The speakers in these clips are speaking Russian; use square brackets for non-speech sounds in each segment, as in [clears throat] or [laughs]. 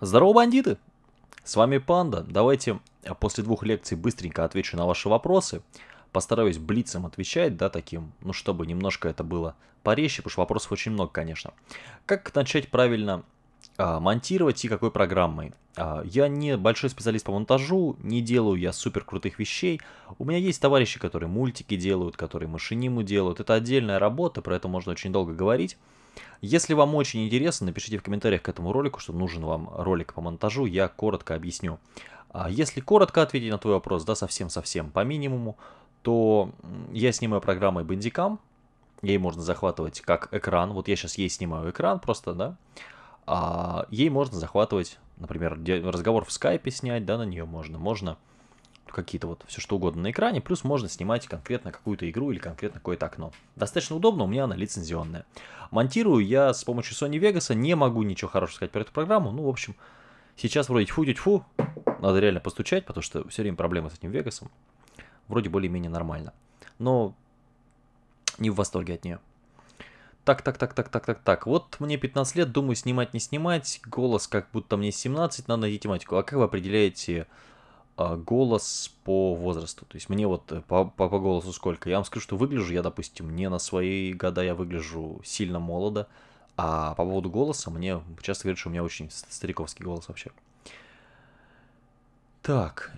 Здорово, бандиты! С вами Панда. Давайте а, после двух лекций быстренько отвечу на ваши вопросы. Постараюсь блицем отвечать, да, таким, ну, чтобы немножко это было порезче, потому что вопросов очень много, конечно. Как начать правильно а, монтировать и какой программой? А, я не большой специалист по монтажу, не делаю я супер крутых вещей. У меня есть товарищи, которые мультики делают, которые машиниму делают. Это отдельная работа, про это можно очень долго говорить. Если вам очень интересно, напишите в комментариях к этому ролику, что нужен вам ролик по монтажу, я коротко объясню. А если коротко ответить на твой вопрос, да, совсем-совсем по минимуму, то я снимаю программой Bandicam, ей можно захватывать как экран, вот я сейчас ей снимаю экран просто, да, а ей можно захватывать, например, разговор в скайпе снять, да, на нее можно, можно какие-то вот все что угодно на экране, плюс можно снимать конкретно какую-то игру или конкретно какое-то окно. Достаточно удобно, у меня она лицензионная. Монтирую я с помощью Sony Vegas, не могу ничего хорошего сказать про эту программу, ну, в общем, сейчас вроде тьфу тьфу надо реально постучать, потому что все время проблемы с этим Вегасом. Вроде более-менее нормально, но не в восторге от нее. Так, так, так, так, так, так, так. Вот мне 15 лет, думаю, снимать, не снимать. Голос как будто мне 17, надо найти тематику. А как вы определяете а, голос по возрасту. То есть мне вот э, по, по, по голосу сколько. Я вам скажу, что выгляжу я, допустим, не на свои года, я выгляжу сильно молодо. А по поводу голоса, мне часто говорят, что у меня очень стариковский голос вообще. Так.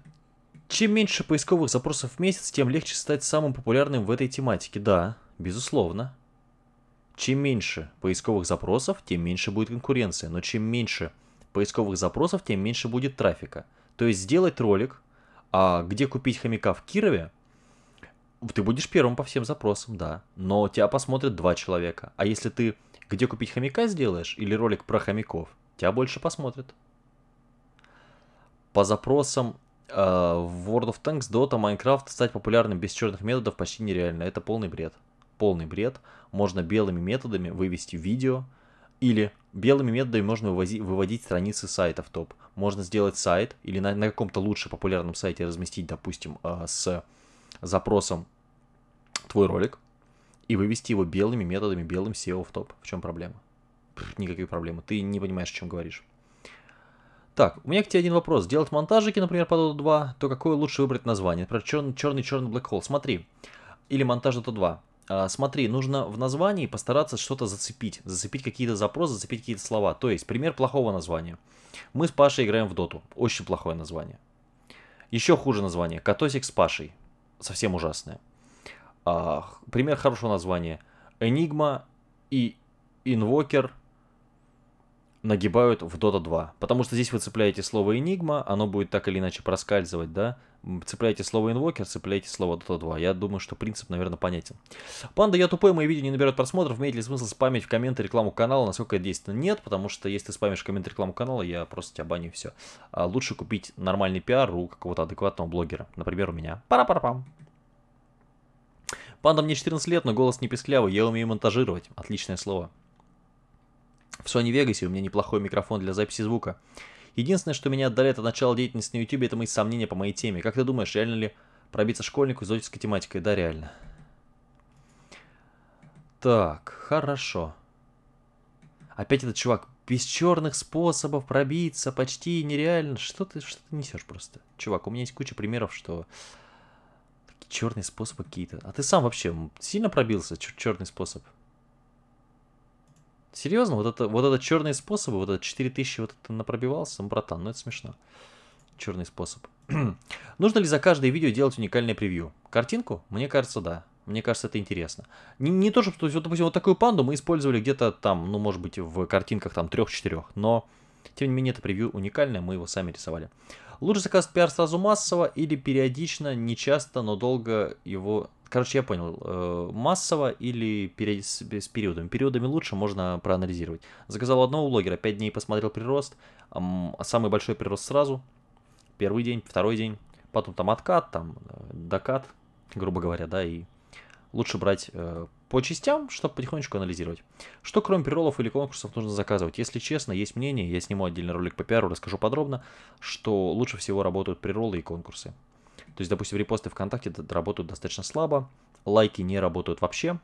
Чем меньше поисковых запросов в месяц, тем легче стать самым популярным в этой тематике. Да, безусловно. Чем меньше поисковых запросов, тем меньше будет конкуренция. Но чем меньше поисковых запросов, тем меньше будет трафика. То есть сделать ролик, а где купить хомяка в Кирове, ты будешь первым по всем запросам, да. Но тебя посмотрят два человека. А если ты где купить хомяка сделаешь или ролик про хомяков, тебя больше посмотрят. По запросам э, в World of Tanks, Dota, Minecraft стать популярным без черных методов почти нереально. Это полный бред. Полный бред. Можно белыми методами вывести видео, или белыми методами можно вывозить, выводить страницы сайта в топ. Можно сделать сайт или на, на каком-то лучше популярном сайте разместить, допустим, а, с запросом твой ролик и вывести его белыми методами, белым SEO в топ. В чем проблема? Никакой проблемы. Ты не понимаешь, о чем говоришь. Так, у меня к тебе один вопрос. Делать монтажики, например, по Dota 2, то какое лучше выбрать название? Например, черный-черный Black Hole. Смотри. Или монтаж Dota 2. А, смотри, нужно в названии постараться что-то зацепить. Зацепить какие-то запросы, зацепить какие-то слова. То есть, пример плохого названия. Мы с Пашей играем в доту. Очень плохое название. Еще хуже название. Катосик с Пашей. Совсем ужасное. А, пример хорошего названия. Энигма и Инвокер нагибают в Dota 2. Потому что здесь вы цепляете слово Enigma, оно будет так или иначе проскальзывать, да, Цепляйте слово инвокер, цепляйте слово Dota 2. Я думаю, что принцип, наверное, понятен. Панда, я тупой, мои видео не набирают просмотров. Имеет ли смысл спамить в комменты рекламу канала? Насколько это действенно? Нет, потому что если ты спамишь в комменты рекламу канала, я просто тебя баню и все. А лучше купить нормальный пиар у какого-то адекватного блогера. Например, у меня. Пара-пара-пам. Панда, мне 14 лет, но голос не песклявый. Я умею монтажировать. Отличное слово. В Sony Vegas у меня неплохой микрофон для записи звука. Единственное, что меня отдаляет от начала деятельности на YouTube, это мои сомнения по моей теме. Как ты думаешь, реально ли пробиться школьнику экзотической тематикой? Да, реально. Так, хорошо. Опять этот чувак. Без черных способов пробиться почти нереально. Что ты, что ты несешь просто? Чувак, у меня есть куча примеров, что... черные способы какие-то. А ты сам вообще сильно пробился? Черный способ? Серьезно, вот это, вот это черные способы, вот это 4000 вот это напробивался, ну, братан, ну это смешно. Черный способ. [clears throat] Нужно ли за каждое видео делать уникальное превью? Картинку? Мне кажется, да. Мне кажется, это интересно. Не, не то, что, вот, допустим, вот такую панду мы использовали где-то там, ну, может быть, в картинках там трех-четырех, но, тем не менее, это превью уникальное, мы его сами рисовали. Лучше заказывать пиар сразу массово или периодично, не часто, но долго его... Короче, я понял, э, массово или с, с периодами. Периодами лучше, можно проанализировать. Заказал одного блогера, 5 дней посмотрел прирост, самый большой прирост сразу, первый день, второй день, потом там откат, там э, докат, грубо говоря, да, и лучше брать э, по частям, чтобы потихонечку анализировать. Что кроме приролов или конкурсов нужно заказывать? Если честно, есть мнение, я сниму отдельный ролик по пиару, расскажу подробно, что лучше всего работают приролы и конкурсы. То есть, допустим, репосты ВКонтакте работают достаточно слабо, лайки не работают вообще.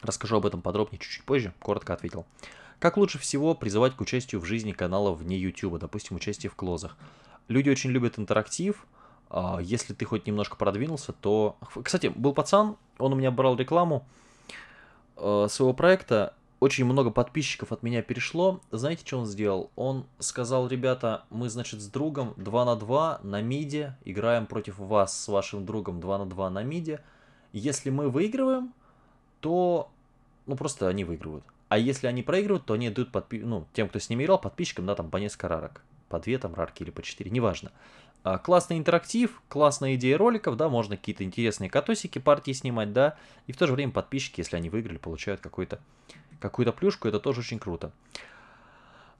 Расскажу об этом подробнее чуть-чуть позже, коротко ответил. Как лучше всего призывать к участию в жизни канала вне YouTube, допустим, участие в клозах? Люди очень любят интерактив, а, если ты хоть немножко продвинулся, то... Кстати, был пацан, он у меня брал рекламу э, своего проекта. Очень много подписчиков от меня перешло. Знаете, что он сделал? Он сказал, ребята, мы, значит, с другом 2 на 2 на миде играем против вас с вашим другом 2 на 2 на миде. Если мы выигрываем, то... Ну, просто они выигрывают. А если они проигрывают, то они дают подпи... ну, тем, кто с ними играл, подписчикам, да, там по несколько рарок. По две там рарки или по четыре, неважно. А, классный интерактив, классная идея роликов, да, можно какие-то интересные катосики, партии снимать, да, и в то же время подписчики, если они выиграли, получают какую-то какую -то плюшку, это тоже очень круто.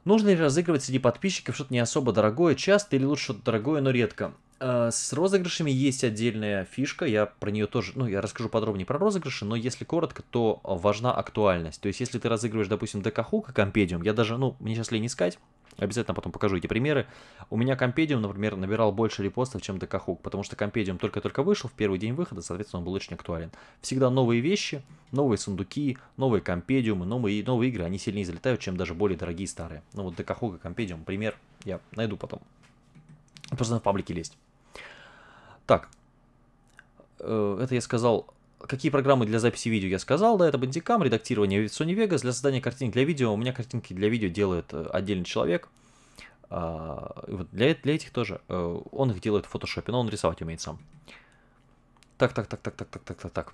Нужно ли разыгрывать среди подписчиков что-то не особо дорогое, часто или лучше что-то дорогое, но редко? А, с розыгрышами есть отдельная фишка, я про нее тоже, ну, я расскажу подробнее про розыгрыши, но если коротко, то важна актуальность. То есть, если ты разыгрываешь, допустим, ДК Хука Компедиум, я даже, ну, мне сейчас лень искать, Обязательно потом покажу эти примеры. У меня Компедиум, например, набирал больше репостов, чем ДК потому что Компедиум только-только вышел в первый день выхода, соответственно, он был очень актуален. Всегда новые вещи, новые сундуки, новые Компедиумы, новые, новые игры, они сильнее залетают, чем даже более дорогие старые. Ну вот ДК и Компедиум, пример я найду потом. Просто в паблике лезть. Так, э, это я сказал какие программы для записи видео я сказал, да, это Bandicam, редактирование Sony Vegas, для создания картинок для видео, у меня картинки для видео делает э, отдельный человек, а, вот для, для этих тоже, э, он их делает в Photoshop, но он рисовать умеет сам. Так, так, так, так, так, так, так, так, так.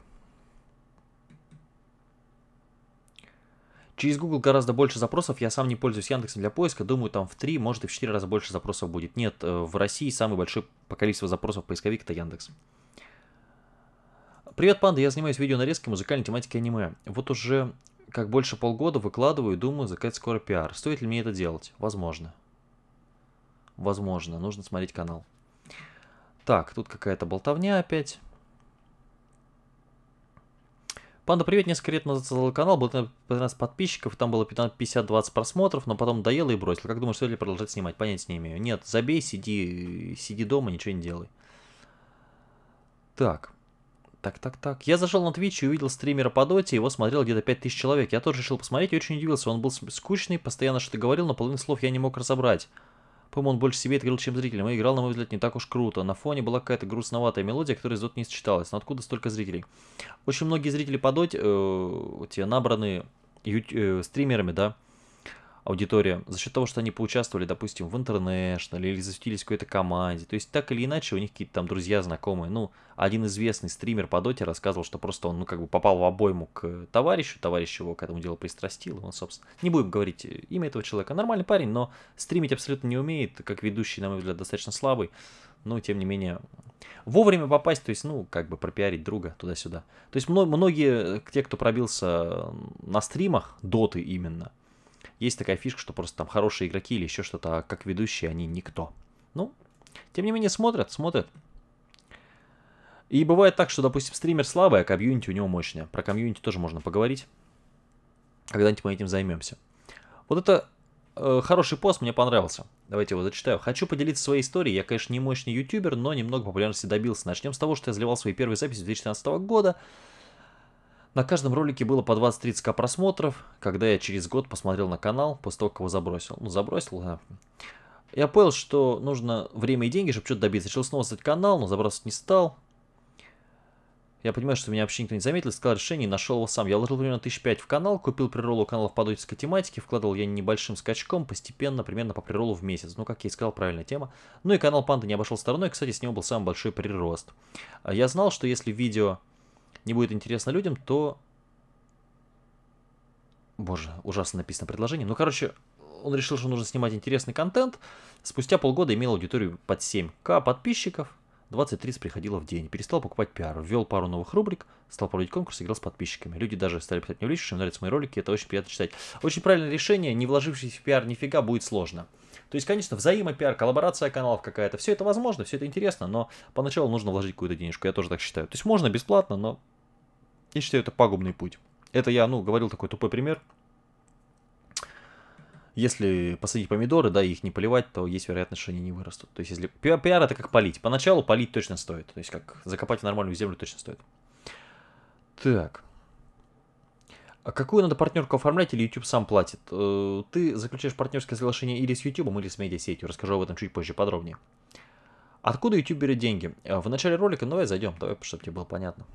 Через Google гораздо больше запросов, я сам не пользуюсь Яндексом для поиска, думаю, там в 3, может и в 4 раза больше запросов будет. Нет, э, в России самый большой по количеству запросов поисковик это Яндекс. Привет, панда, я занимаюсь видео нарезки музыкальной тематики аниме. Вот уже как больше полгода выкладываю и думаю закать скоро пиар. Стоит ли мне это делать? Возможно. Возможно, нужно смотреть канал. Так, тут какая-то болтовня опять. Панда, привет, несколько лет назад создал канал, было 15 подписчиков, там было 50-20 просмотров, но потом доело и бросил. Как думаешь, стоит ли продолжать снимать? Понятия не имею. Нет, забей, сиди, сиди дома, ничего не делай. Так. Так, так, так. Я зашел на Twitch и увидел стримера по доте, его смотрел где-то 5000 человек. Я тоже решил посмотреть и очень удивился. Он был скучный, постоянно что-то говорил, но половину слов я не мог разобрать. По-моему, он больше себе играл, чем зрителям. И играл, на мой взгляд, не так уж круто. На фоне была какая-то грустноватая мелодия, которая из дота не считалась. Но откуда столько зрителей? Очень многие зрители по доте, э, те набраны э, стримерами, да, аудитория, за счет того, что они поучаствовали, допустим, в интернешнале или засветились какой-то команде, то есть так или иначе у них какие-то там друзья, знакомые, ну, один известный стример по доте рассказывал, что просто он, ну, как бы попал в обойму к товарищу, товарищ его к этому делу пристрастил, он, собственно, не будем говорить э, имя этого человека, нормальный парень, но стримить абсолютно не умеет, как ведущий, на мой взгляд, достаточно слабый, но, тем не менее, вовремя попасть, то есть, ну, как бы пропиарить друга туда-сюда. То есть, многие, э, те, кто пробился на стримах, доты именно, есть такая фишка, что просто там хорошие игроки или еще что-то, а как ведущие они никто. Ну, тем не менее, смотрят, смотрят. И бывает так, что, допустим, стример слабый, а комьюнити у него мощная. Про комьюнити тоже можно поговорить. Когда-нибудь мы этим займемся. Вот это э, хороший пост, мне понравился. Давайте его зачитаю. Хочу поделиться своей историей. Я, конечно, не мощный ютубер, но немного популярности добился. Начнем с того, что я заливал свои первые записи 2016 года. На каждом ролике было по 20-30к просмотров, когда я через год посмотрел на канал, после того, как его забросил. Ну, забросил, да. Я понял, что нужно время и деньги, чтобы что-то добиться. Решил снова создать канал, но забрасывать не стал. Я понимаю, что меня вообще никто не заметил, сказал решение и нашел его сам. Я вложил примерно 1005 в канал, купил приролу каналов по дойтерской тематике, вкладывал я небольшим скачком, постепенно, примерно по приролу в месяц. Ну, как я и сказал, правильная тема. Ну и канал Панда не обошел стороной, кстати, с него был самый большой прирост. А я знал, что если видео не будет интересно людям, то... Боже, ужасно написано предложение. Ну, короче, он решил, что нужно снимать интересный контент. Спустя полгода имел аудиторию под 7к подписчиков. 20-30 приходило в день, перестал покупать пиар, ввел пару новых рубрик, стал проводить конкурс, играл с подписчиками. Люди даже стали писать мне в личку, что им нравятся мои ролики, это очень приятно читать. Очень правильное решение, не вложившись в пиар нифига, будет сложно. То есть, конечно, взаимопиар, коллаборация каналов какая-то, все это возможно, все это интересно, но поначалу нужно вложить какую-то денежку, я тоже так считаю. То есть можно бесплатно, но я считаю, это пагубный путь. Это я, ну, говорил такой тупой пример, если посадить помидоры, да, и их не поливать, то есть вероятность, что они не вырастут. То есть, если пиар, пиар это как полить. Поначалу полить точно стоит. То есть, как закопать в нормальную землю точно стоит. Так. А какую надо партнерку оформлять или YouTube сам платит? Э, ты заключаешь партнерское соглашение или с YouTube, или с медиасетью. Расскажу об этом чуть позже подробнее. Откуда YouTube берет деньги? Э, в начале ролика, ну я зайдем, давай, чтобы тебе было понятно.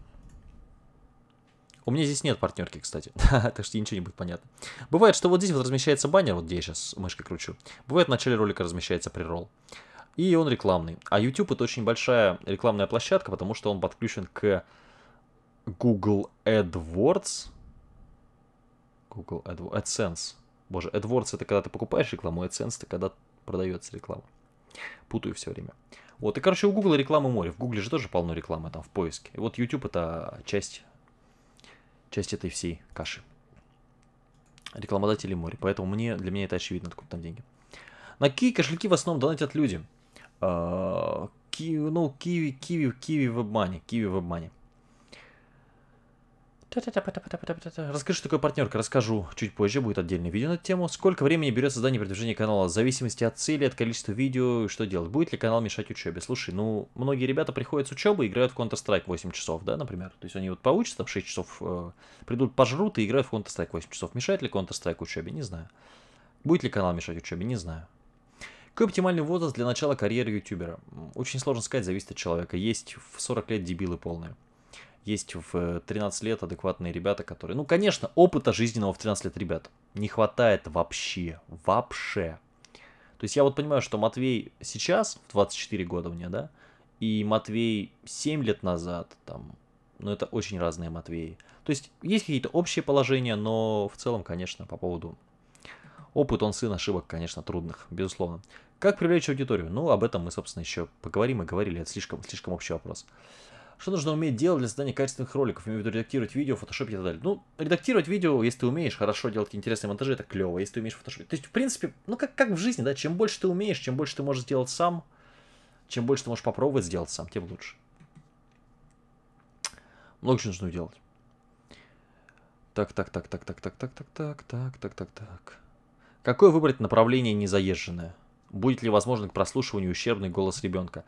У меня здесь нет партнерки, кстати, [laughs] так что ничего не будет понятно. Бывает, что вот здесь вот размещается баннер, вот где я сейчас мышкой кручу. Бывает, в начале ролика размещается прирол, И он рекламный. А YouTube это очень большая рекламная площадка, потому что он подключен к Google AdWords. Google AdWords, AdSense. Боже, AdWords это когда ты покупаешь рекламу, а AdSense это когда продается реклама. Путаю все время. Вот, и, короче, у Google рекламы море. В Google же тоже полно рекламы там в поиске. И вот YouTube это часть часть этой всей каши. Рекламодатели море. Поэтому мне, для меня это очевидно, откуда там деньги. На Киви кошельки в основном донатят люди. А, ки, ну, Киви, Киви, Киви в обмане. Киви в обмане. Расскажи, что такое партнерка, расскажу чуть позже, будет отдельное видео на эту тему. Сколько времени берет создание продвижения канала? В зависимости от цели, от количества видео, что делать? Будет ли канал мешать учебе? Слушай, ну, многие ребята приходят с учебы и играют в Counter-Strike 8 часов, да, например. То есть они вот поучатся там 6 часов, э, придут, пожрут и играют в Counter-Strike 8 часов. Мешает ли Counter-Strike учебе? Не знаю. Будет ли канал мешать учебе? Не знаю. Какой оптимальный возраст для начала карьеры ютубера? Очень сложно сказать, зависит от человека. Есть в 40 лет дебилы полные есть в 13 э, лет адекватные ребята, которые... Ну, конечно, опыта жизненного в 13 лет, ребят, не хватает вообще, вообще. То есть я вот понимаю, что Матвей сейчас, в 24 года мне, да, и Матвей 7 лет назад, там, ну, это очень разные Матвеи. То есть есть какие-то общие положения, но в целом, конечно, по поводу Опыт, он сын ошибок, конечно, трудных, безусловно. Как привлечь аудиторию? Ну, об этом мы, собственно, еще поговорим и говорили. Это слишком, слишком общий вопрос. Что нужно уметь делать для создания качественных роликов? Имею в виду редактировать видео, фотошоп и так далее. Ну, редактировать видео, если ты умеешь хорошо делать интересные монтажи, это клево, если ты умеешь фотошоп, То есть, в принципе, ну как, как в жизни, да, чем больше ты умеешь, чем больше ты можешь сделать сам, чем больше ты можешь попробовать сделать сам, тем лучше. Много чего нужно делать. Так, так, так, так, так, так, так, так, так, так, так, так, так. Какое выбрать направление незаезженное? Будет ли возможно к прослушиванию ущербный голос ребенка?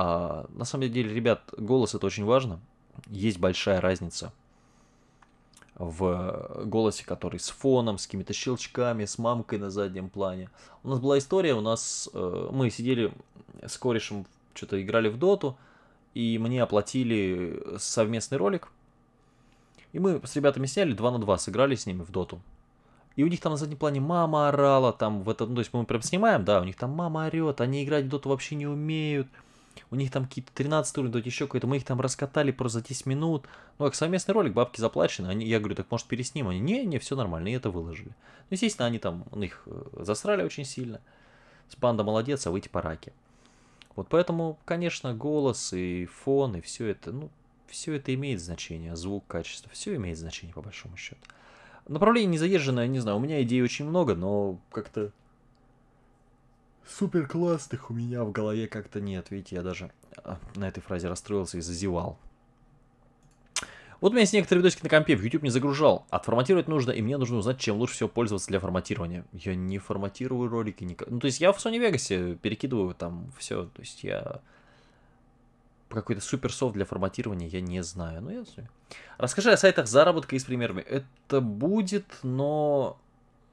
А, на самом деле, ребят, голос это очень важно. Есть большая разница в голосе, который с фоном, с какими-то щелчками, с мамкой на заднем плане. У нас была история, у нас э, мы сидели с корешем, что-то играли в доту, и мне оплатили совместный ролик. И мы с ребятами сняли 2 на 2, сыграли с ними в доту. И у них там на заднем плане мама орала, там в этом, ну, то есть мы прям снимаем, да, у них там мама орет, они играть в доту вообще не умеют у них там какие-то 13 уровень, еще какой-то, мы их там раскатали просто за 10 минут. Ну, как совместный ролик, бабки заплачены, они, я говорю, так может пересним? Они, не, не, все нормально, и это выложили. Ну, естественно, они там, он их э, засрали очень сильно. Спанда молодец, а вы типа раки. Вот поэтому, конечно, голос и фон, и все это, ну, все это имеет значение, звук, качество, все имеет значение по большому счету. Направление не заезженное, не знаю, у меня идей очень много, но как-то супер классных у меня в голове как-то нет. Видите, я даже а, на этой фразе расстроился и зазевал. Вот у меня есть некоторые видосики на компе, в YouTube не загружал. Отформатировать нужно, и мне нужно узнать, чем лучше всего пользоваться для форматирования. Я не форматирую ролики никак. Ну, то есть я в Sony Vegas перекидываю там все. То есть я... Какой-то суперсофт для форматирования я не знаю. Ну, я знаю. Расскажи о сайтах заработка и с примерами. Это будет, но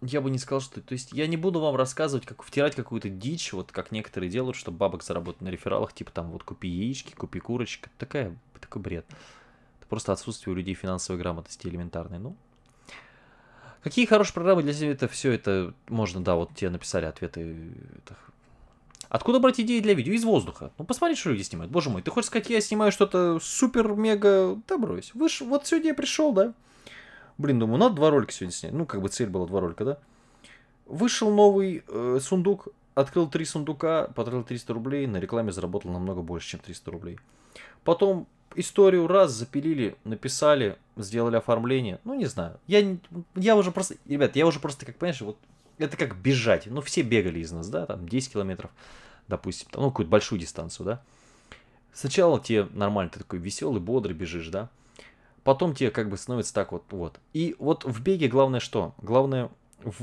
я бы не сказал, что... То есть я не буду вам рассказывать, как втирать какую-то дичь, вот как некоторые делают, чтобы бабок заработать на рефералах, типа там вот купи яички, купи курочек. Такая, такой бред. Это просто отсутствие у людей финансовой грамотности элементарной. Ну, какие хорошие программы для себя это все это можно, да, вот тебе написали ответы. Это... Откуда брать идеи для видео? Из воздуха. Ну, посмотри, что люди снимают. Боже мой, ты хочешь сказать, я снимаю что-то супер-мега... Да брось. Вы ж, вот сегодня я пришел, да? Блин, думаю, надо два ролика сегодня снять. Ну, как бы цель была два ролика, да? Вышел новый э, сундук, открыл три сундука, потратил 300 рублей, на рекламе заработал намного больше, чем 300 рублей. Потом историю раз запилили, написали, сделали оформление. Ну, не знаю. Я, я уже просто... Ребят, я уже просто, как понимаешь, вот это как бежать. Ну, все бегали из нас, да, там 10 километров, допустим, там, ну, какую-то большую дистанцию, да. Сначала тебе нормально, ты такой веселый, бодрый бежишь, да потом тебе как бы становится так вот, вот. И вот в беге главное что? Главное в,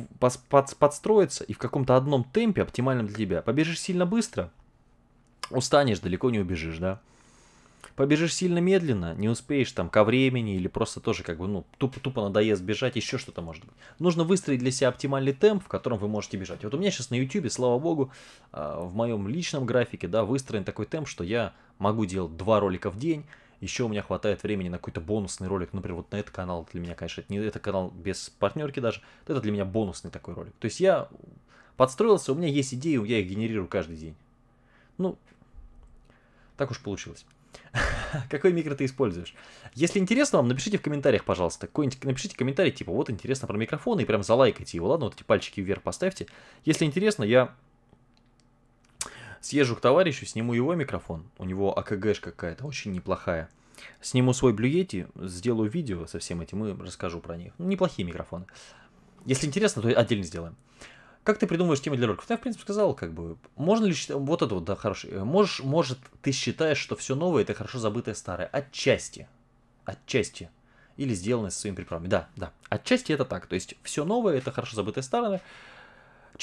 под, подстроиться и в каком-то одном темпе, оптимальном для тебя. Побежишь сильно быстро, устанешь, далеко не убежишь, да. Побежишь сильно медленно, не успеешь там ко времени или просто тоже как бы, ну, тупо-тупо надоест бежать, еще что-то может быть. Нужно выстроить для себя оптимальный темп, в котором вы можете бежать. Вот у меня сейчас на YouTube, слава богу, а, в моем личном графике, да, выстроен такой темп, что я могу делать два ролика в день, еще у меня хватает времени на какой-то бонусный ролик. Например, вот на этот канал для меня, конечно, это не это канал без партнерки даже. Это для меня бонусный такой ролик. То есть я подстроился, у меня есть идеи, я их генерирую каждый день. Ну, так уж получилось. [laughs] Какой микро ты используешь? Если интересно вам, напишите в комментариях, пожалуйста. Какой-нибудь, напишите комментарий, типа, вот интересно про микрофон, и прям залайкайте его, ладно? Вот эти пальчики вверх поставьте. Если интересно, я Съезжу к товарищу, сниму его микрофон. У него АКГшка какая-то очень неплохая. Сниму свой блюети, сделаю видео со всем этим и расскажу про них. Ну, неплохие микрофоны. Если интересно, то отдельно сделаем. Как ты придумываешь темы для роликов? Ну, я, в принципе, сказал, как бы, можно ли считать, вот это вот, да, хороший. Э, можешь, может, ты считаешь, что все новое – это хорошо забытое старое? Отчасти. Отчасти. Или сделанное со своими приправами. Да, да. Отчасти это так. То есть, все новое – это хорошо забытое старое,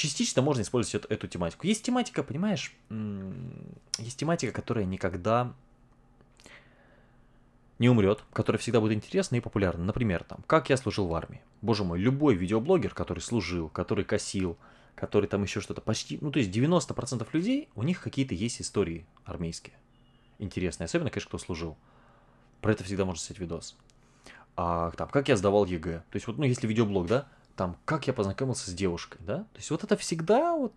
частично можно использовать эту, эту тематику. Есть тематика, понимаешь, есть тематика, которая никогда не умрет, которая всегда будет интересна и популярна. Например, там, как я служил в армии. Боже мой, любой видеоблогер, который служил, который косил, который там еще что-то почти, ну то есть 90% людей, у них какие-то есть истории армейские. Интересные, особенно, конечно, кто служил. Про это всегда можно снять видос. А, там, как я сдавал ЕГЭ. То есть вот, ну если видеоблог, да, там, как я познакомился с девушкой, да? То есть вот это всегда вот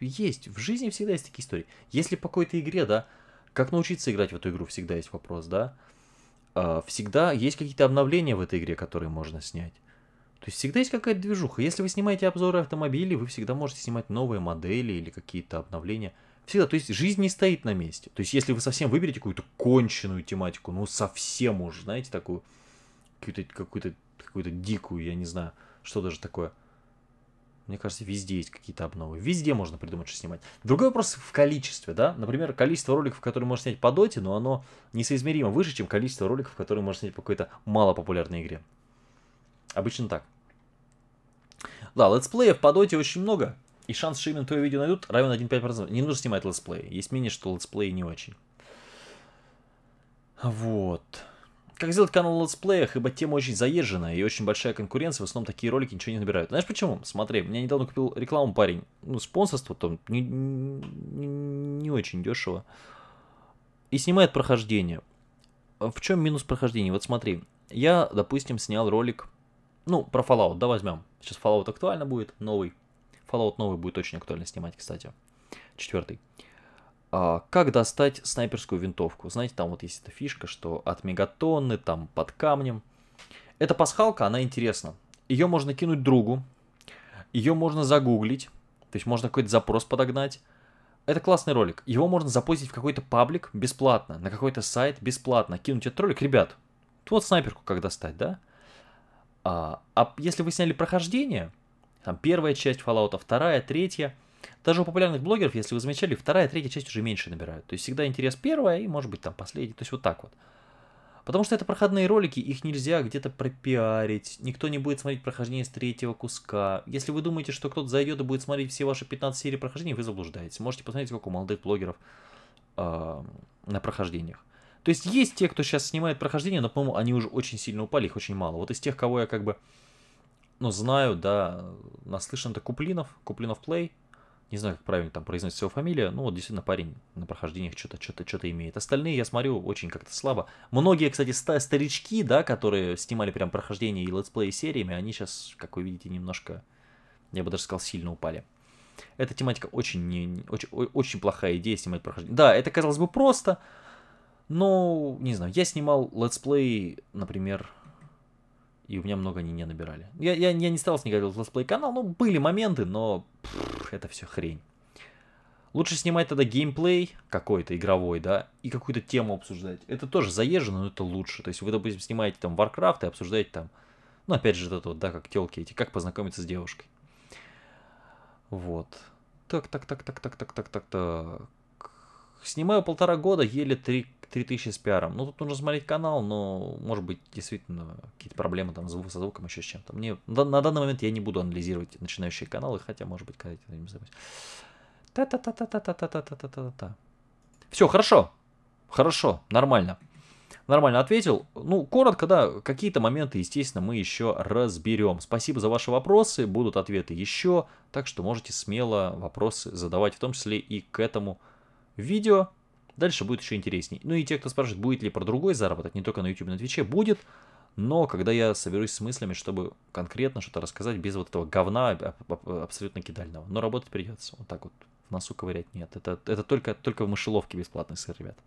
есть, в жизни всегда есть такие истории. Если по какой-то игре, да, как научиться играть в эту игру, всегда есть вопрос, да? А, всегда есть какие-то обновления в этой игре, которые можно снять. То есть всегда есть какая-то движуха. Если вы снимаете обзоры автомобилей, вы всегда можете снимать новые модели или какие-то обновления. Всегда, то есть жизнь не стоит на месте. То есть если вы совсем выберете какую-то конченую тематику, ну совсем уж, знаете, такую, какую-то какую-то какую-то дикую, я не знаю, что даже такое? Мне кажется, везде есть какие-то обновы. Везде можно придумать, что снимать. Другой вопрос в количестве, да? Например, количество роликов, которые можно снять по доте, но оно несоизмеримо выше, чем количество роликов, которые можно снять по какой-то малопопулярной игре. Обычно так. Да, летсплеев по доте очень много. И шанс, что именно твое видео найдут, равен 1,5%. Не нужно снимать летсплеи. Есть мнение, что летсплеи не очень. Вот как сделать канал о летсплеях, ибо тема очень заезженная и очень большая конкуренция, в основном такие ролики ничего не набирают. Знаешь почему? Смотри, меня недавно купил рекламу парень, ну, спонсорство там не, не, не очень дешево, и снимает прохождение. А в чем минус прохождения? Вот смотри, я, допустим, снял ролик, ну, про Fallout, да, возьмем. Сейчас Fallout актуально будет, новый. Fallout новый будет очень актуально снимать, кстати, четвертый. А, как достать снайперскую винтовку. Знаете, там вот есть эта фишка, что от мегатонны, там под камнем. Эта пасхалка, она интересна. Ее можно кинуть другу, ее можно загуглить, то есть можно какой-то запрос подогнать. Это классный ролик. Его можно запостить в какой-то паблик бесплатно, на какой-то сайт бесплатно, кинуть этот ролик. Ребят, вот снайперку как достать, да? А, а если вы сняли прохождение, там первая часть Fallout, вторая, третья – даже у популярных блогеров, если вы замечали, вторая, третья часть уже меньше набирают. То есть всегда интерес первая и, может быть, там последняя. То есть вот так вот. Потому что это проходные ролики, их нельзя где-то пропиарить, никто не будет смотреть прохождение с третьего куска. Если вы думаете, что кто-то зайдет и будет смотреть все ваши 15 серий прохождений, вы заблуждаетесь. Можете посмотреть, сколько у молодых блогеров э, на прохождениях. То есть есть те, кто сейчас снимает прохождение, но, по-моему, они уже очень сильно упали, их очень мало. Вот из тех, кого я как бы, ну, знаю, да, наслышан, это Куплинов, Куплинов Плей, не знаю, как правильно там произносится его фамилия, ну вот действительно парень на прохождениях что-то что-то что-то имеет. Остальные, я смотрю, очень как-то слабо. Многие, кстати, ста старички, да, которые снимали прям прохождение и летсплеи сериями, они сейчас, как вы видите, немножко, я бы даже сказал, сильно упали. Эта тематика очень, не, очень, очень плохая идея снимать прохождение. Да, это казалось бы просто, но, не знаю, я снимал летсплей, например, и у меня много они не набирали. Я, я, я не старался никогда делать летсплей канал, ну, были моменты, но пфф, это все хрень. Лучше снимать тогда геймплей какой-то игровой, да, и какую-то тему обсуждать. Это тоже заезжено, но это лучше. То есть вы, допустим, снимаете там Warcraft и обсуждаете там, ну, опять же, это вот, да, как телки эти, как познакомиться с девушкой. Вот. Так, так, так, так, так, так, так, так, так. Снимаю полтора года, еле три 3000 с пиаром. Ну, тут нужно смотреть канал, но, может быть, действительно, какие-то проблемы там со звуком, еще с чем-то. Мне, на данный момент я не буду анализировать начинающие каналы, хотя, может быть, когда-нибудь этим займусь. Та-та-та-та-та-та-та-та-та-та-та. Все, хорошо. Хорошо, нормально. Нормально ответил. Ну, коротко, да, какие-то моменты, естественно, мы еще разберем. Спасибо за ваши вопросы, будут ответы еще, так что можете смело вопросы задавать, в том числе и к этому видео. Дальше будет еще интересней. Ну и те, кто спрашивает, будет ли про другой заработок, не только на YouTube, на Твиче, будет. Но когда я соберусь с мыслями, чтобы конкретно что-то рассказать без вот этого говна абсолютно кидального. Но работать придется. Вот так вот в носу ковырять нет. Это, это только, только в мышеловке бесплатный сыр, ребят.